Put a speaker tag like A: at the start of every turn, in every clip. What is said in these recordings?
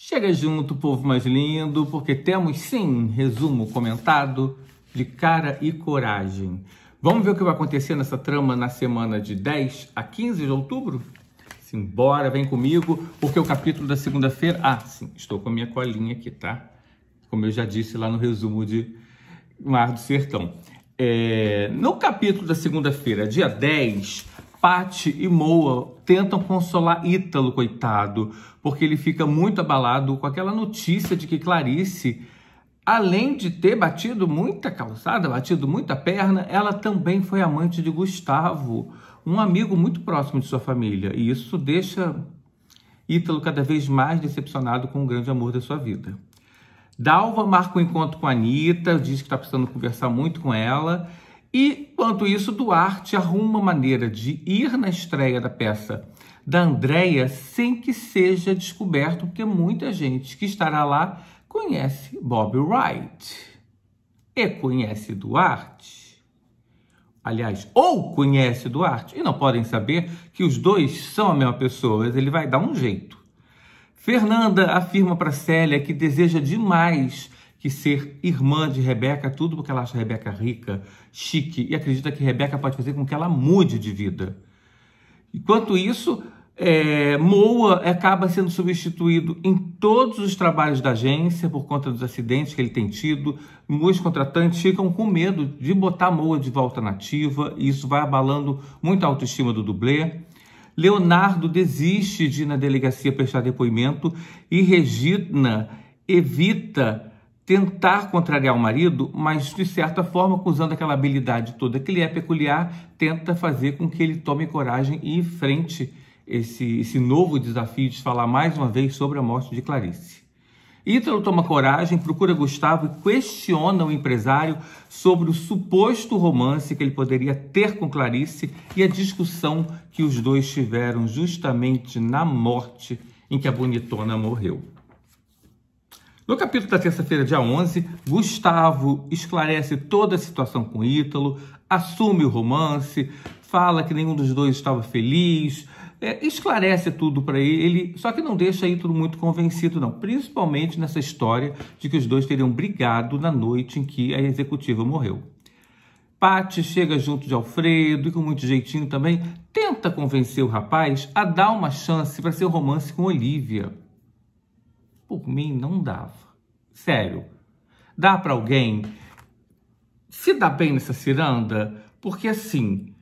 A: Chega junto, povo mais lindo, porque temos sim resumo comentado de cara e coragem. Vamos ver o que vai acontecer nessa trama na semana de 10 a 15 de outubro? Simbora, vem comigo, porque o capítulo da segunda-feira. Ah, sim, estou com a minha colinha aqui, tá? Como eu já disse lá no resumo de Mar do Sertão. É... no capítulo da segunda-feira, dia 10, Patti e Moa tentam consolar Ítalo, coitado, porque ele fica muito abalado com aquela notícia de que Clarice, além de ter batido muita calçada, batido muita perna, ela também foi amante de Gustavo, um amigo muito próximo de sua família. E isso deixa Ítalo cada vez mais decepcionado com o grande amor da sua vida. Dalva marca um encontro com a Anitta, diz que está precisando conversar muito com ela e, quanto isso, Duarte arruma maneira de ir na estreia da peça da Andréia sem que seja descoberto, porque muita gente que estará lá conhece Bob Wright e conhece Duarte. Aliás, ou conhece Duarte e não podem saber que os dois são a mesma pessoa, mas ele vai dar um jeito. Fernanda afirma para Célia que deseja demais que ser irmã de Rebeca, tudo porque ela acha Rebeca rica, chique e acredita que Rebeca pode fazer com que ela mude de vida. Enquanto isso, é, Moa acaba sendo substituído em todos os trabalhos da agência por conta dos acidentes que ele tem tido. Muitos contratantes ficam com medo de botar Moa de volta nativa e isso vai abalando muito a autoestima do dublê. Leonardo desiste de ir na delegacia prestar depoimento e Regina evita tentar contrariar o marido, mas de certa forma, usando aquela habilidade toda que lhe é peculiar, tenta fazer com que ele tome coragem e enfrente esse, esse novo desafio de falar mais uma vez sobre a morte de Clarice. Ítalo toma coragem, procura Gustavo e questiona o empresário sobre o suposto romance que ele poderia ter com Clarice e a discussão que os dois tiveram justamente na morte em que a bonitona morreu. No capítulo da terça-feira, dia 11, Gustavo esclarece toda a situação com Ítalo, assume o romance, fala que nenhum dos dois estava feliz, é, esclarece tudo para ele, só que não deixa Ítalo muito convencido, não. Principalmente nessa história de que os dois teriam brigado na noite em que a executiva morreu. Pati chega junto de Alfredo e com muito jeitinho também tenta convencer o rapaz a dar uma chance para seu romance com Olivia. Por mim não dava. Sério. Dá para alguém se dar bem nessa ciranda? Porque assim,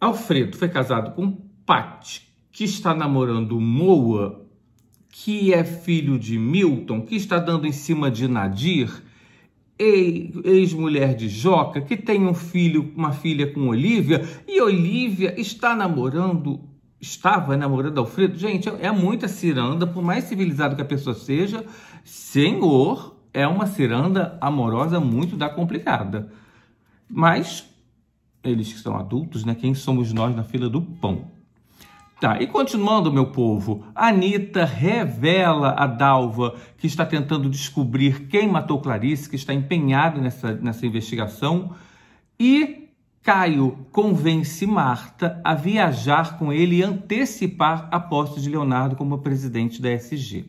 A: Alfredo foi casado com Patti, que está namorando Moa, que é filho de Milton, que está dando em cima de Nadir, ex-mulher de Joca, que tem um filho, uma filha com Olivia, e Olivia está namorando estava namorando Alfredo, gente, é, é muita ciranda, por mais civilizado que a pessoa seja, senhor, é uma ciranda amorosa muito da complicada. Mas eles que são adultos, né? Quem somos nós na fila do pão? Tá, e continuando, meu povo, Anitta revela a Dalva que está tentando descobrir quem matou Clarice, que está empenhada nessa, nessa investigação, e Caio convence Marta a viajar com ele e antecipar a posse de Leonardo como presidente da SG.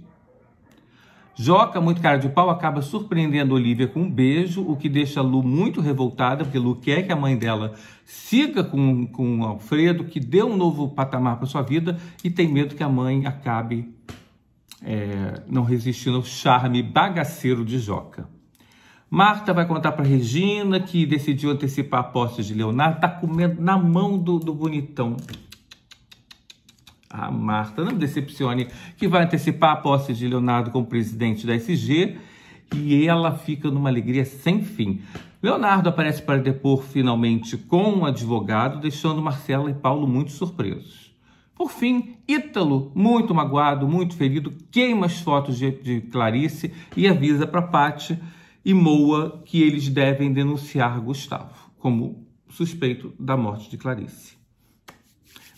A: Joca, muito cara de pau, acaba surpreendendo Olivia com um beijo, o que deixa Lu muito revoltada, porque Lu quer que a mãe dela siga com, com Alfredo, que dê um novo patamar para sua vida, e tem medo que a mãe acabe é, não resistindo ao charme bagaceiro de Joca. Marta vai contar para Regina que decidiu antecipar a posse de Leonardo, tá comendo na mão do, do bonitão. A Marta, não me decepcione, que vai antecipar a posse de Leonardo como presidente da SG e ela fica numa alegria sem fim. Leonardo aparece para depor finalmente com um advogado, deixando Marcela e Paulo muito surpresos. Por fim, Ítalo, muito magoado, muito ferido, queima as fotos de, de Clarice e avisa para Patti e Moa que eles devem denunciar Gustavo como suspeito da morte de Clarice.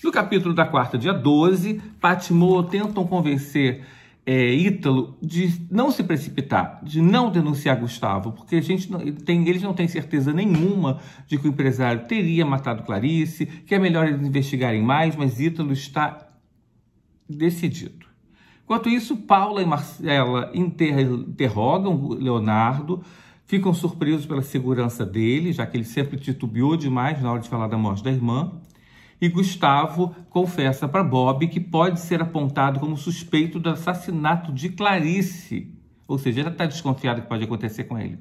A: No capítulo da quarta, dia 12, Pat e Moa tentam convencer é, Ítalo de não se precipitar, de não denunciar Gustavo, porque a gente não, tem, eles não têm certeza nenhuma de que o empresário teria matado Clarice, que é melhor eles investigarem mais, mas Ítalo está decidido. Enquanto isso, Paula e Marcela interrogam Leonardo, ficam surpresos pela segurança dele, já que ele sempre titubeou demais na hora de falar da morte da irmã. E Gustavo confessa para Bob que pode ser apontado como suspeito do assassinato de Clarice, ou seja, ele está desconfiado que pode acontecer com ele.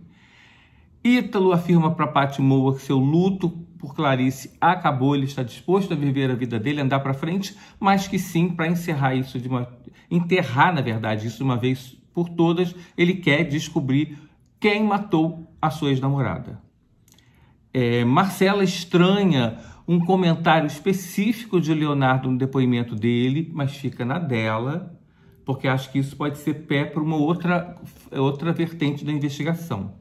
A: Ítalo afirma para Moa que seu luto por Clarice acabou, ele está disposto a viver a vida dele, andar para frente, mas que sim, para encerrar isso de uma enterrar, na verdade, isso de uma vez por todas, ele quer descobrir quem matou a sua ex-namorada. É, Marcela estranha um comentário específico de Leonardo no depoimento dele, mas fica na dela, porque acho que isso pode ser pé para uma outra, outra vertente da investigação.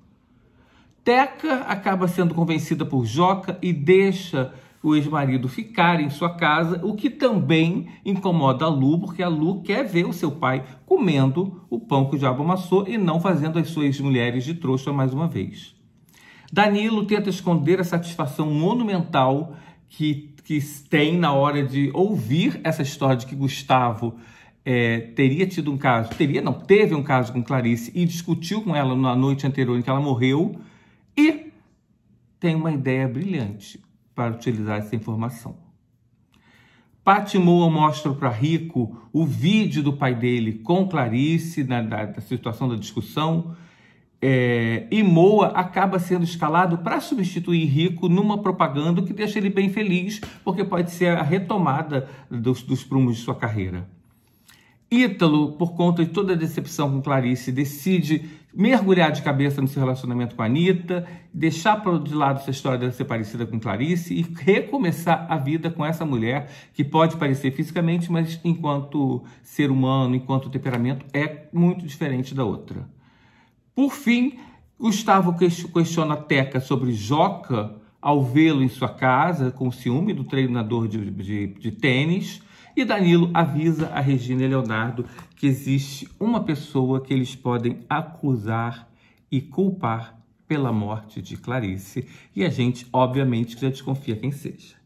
A: Teca acaba sendo convencida por Joca e deixa o ex-marido ficar em sua casa, o que também incomoda a Lu, porque a Lu quer ver o seu pai comendo o pão que o diabo amassou e não fazendo as suas mulheres de trouxa mais uma vez. Danilo tenta esconder a satisfação monumental que, que tem na hora de ouvir essa história de que Gustavo é, teria tido um caso, teria não, teve um caso com Clarice e discutiu com ela na noite anterior em que ela morreu, e tem uma ideia brilhante para utilizar essa informação. Moa mostra para Rico o vídeo do pai dele com Clarice na, na, na situação da discussão. É, e Moa acaba sendo escalado para substituir Rico numa propaganda que deixa ele bem feliz, porque pode ser a retomada dos, dos prumos de sua carreira. Ítalo, por conta de toda a decepção com Clarice, decide mergulhar de cabeça no seu relacionamento com a Anitta, deixar de lado essa história dela ser parecida com Clarice e recomeçar a vida com essa mulher que pode parecer fisicamente, mas enquanto ser humano, enquanto temperamento, é muito diferente da outra. Por fim, Gustavo questiona a Teca sobre Joca ao vê-lo em sua casa com ciúme do treinador de, de, de tênis e Danilo avisa a Regina e Leonardo que existe uma pessoa que eles podem acusar e culpar pela morte de Clarice. E a gente, obviamente, já desconfia quem seja.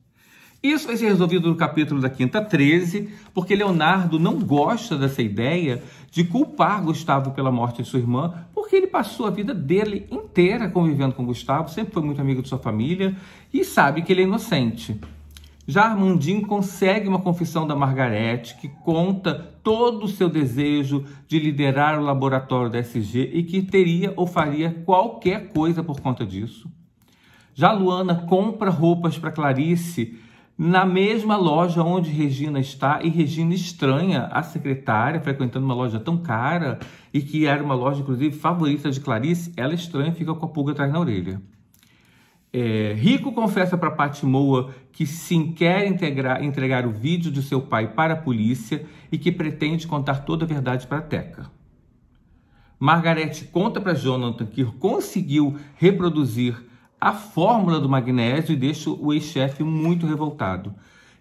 A: Isso vai ser resolvido no capítulo da quinta 13, porque Leonardo não gosta dessa ideia de culpar Gustavo pela morte de sua irmã, porque ele passou a vida dele inteira convivendo com Gustavo, sempre foi muito amigo de sua família e sabe que ele é inocente. Já Armandinho consegue uma confissão da Margarete que conta todo o seu desejo de liderar o laboratório da SG e que teria ou faria qualquer coisa por conta disso. Já Luana compra roupas para Clarice na mesma loja onde Regina está e Regina estranha a secretária frequentando uma loja tão cara e que era uma loja inclusive favorita de Clarice, ela estranha e fica com a pulga atrás na orelha. É, Rico confessa para Patimoa que sim quer integrar, entregar o vídeo de seu pai para a polícia e que pretende contar toda a verdade para Teca. Margarete conta para Jonathan que conseguiu reproduzir a fórmula do magnésio e deixa o ex-chefe muito revoltado.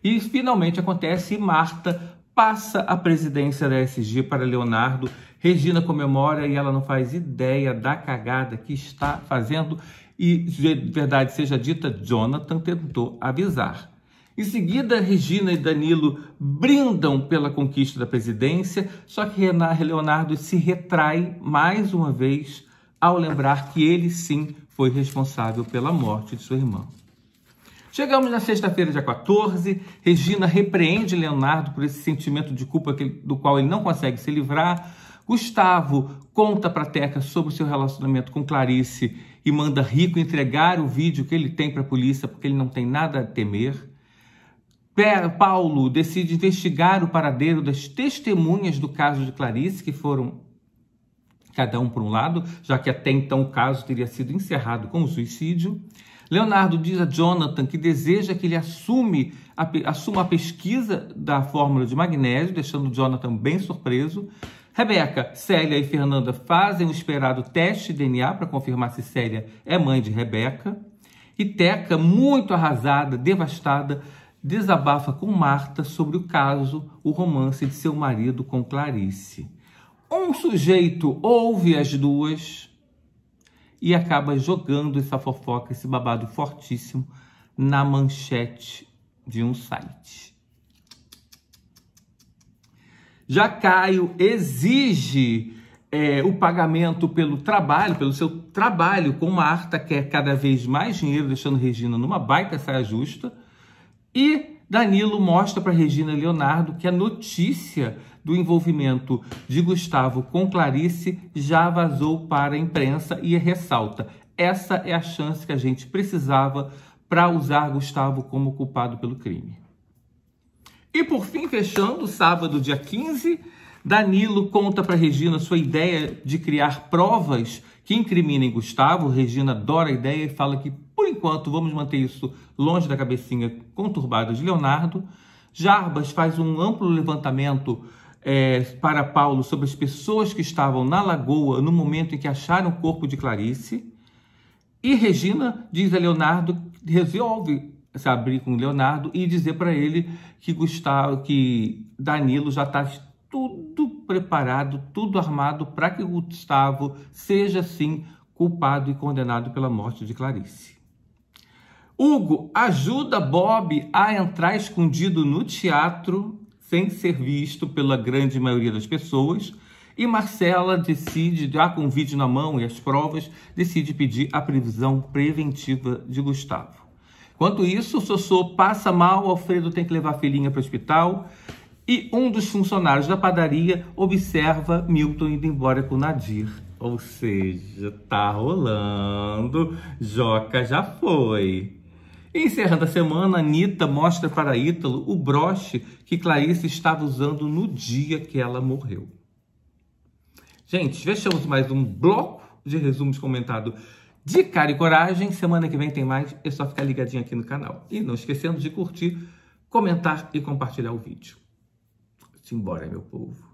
A: E finalmente acontece e Marta passa a presidência da SG para Leonardo. Regina comemora e ela não faz ideia da cagada que está fazendo e, de verdade seja dita, Jonathan tentou avisar. Em seguida, Regina e Danilo brindam pela conquista da presidência, só que Leonardo se retrai mais uma vez ao lembrar que ele sim foi responsável pela morte de sua irmã. Chegamos na sexta-feira, dia 14. Regina repreende Leonardo por esse sentimento de culpa que, do qual ele não consegue se livrar. Gustavo conta para Teca sobre o seu relacionamento com Clarice e manda rico entregar o vídeo que ele tem para a polícia porque ele não tem nada a temer. Paulo decide investigar o paradeiro das testemunhas do caso de Clarice, que foram cada um por um lado, já que até então o caso teria sido encerrado com o suicídio. Leonardo diz a Jonathan que deseja que ele assume a, assuma a pesquisa da fórmula de magnésio, deixando Jonathan bem surpreso. Rebeca, Célia e Fernanda fazem o esperado teste de DNA para confirmar se Célia é mãe de Rebeca. E Teca, muito arrasada, devastada, desabafa com Marta sobre o caso, o romance de seu marido com Clarice. Um sujeito ouve as duas e acaba jogando essa fofoca, esse babado fortíssimo, na manchete de um site. Já Caio exige é, o pagamento pelo trabalho, pelo seu trabalho, com Marta que quer é cada vez mais dinheiro, deixando Regina numa baita saia justa. E Danilo mostra para Regina Leonardo que a notícia do envolvimento de Gustavo com Clarice já vazou para a imprensa e ressalta: essa é a chance que a gente precisava para usar Gustavo como culpado pelo crime. E por fim, fechando, sábado, dia 15, Danilo conta para Regina sua ideia de criar provas que incriminem Gustavo. Regina adora a ideia e fala que, por enquanto, vamos manter isso longe da cabecinha conturbada de Leonardo. Jarbas faz um amplo levantamento é, para Paulo sobre as pessoas que estavam na lagoa no momento em que acharam o corpo de Clarice. E Regina diz a Leonardo resolve se abrir com Leonardo e dizer para ele que Gustavo, que Danilo já está tudo preparado, tudo armado para que Gustavo seja sim culpado e condenado pela morte de Clarice. Hugo ajuda Bob a entrar escondido no teatro sem ser visto pela grande maioria das pessoas. E Marcela decide, já com o vídeo na mão e as provas, decide pedir a previsão preventiva de Gustavo. Enquanto isso, o Sossô passa mal, Alfredo tem que levar a filhinha para o hospital e um dos funcionários da padaria observa Milton indo embora com Nadir. Ou seja, tá rolando, Joca já foi. Encerrando a semana, Anitta mostra para Ítalo o broche que Clarice estava usando no dia que ela morreu. Gente, fechamos mais um bloco de resumos comentado de cara e coragem. Semana que vem tem mais, é só ficar ligadinho aqui no canal. E não esquecendo de curtir, comentar e compartilhar o vídeo. Simbora, meu povo.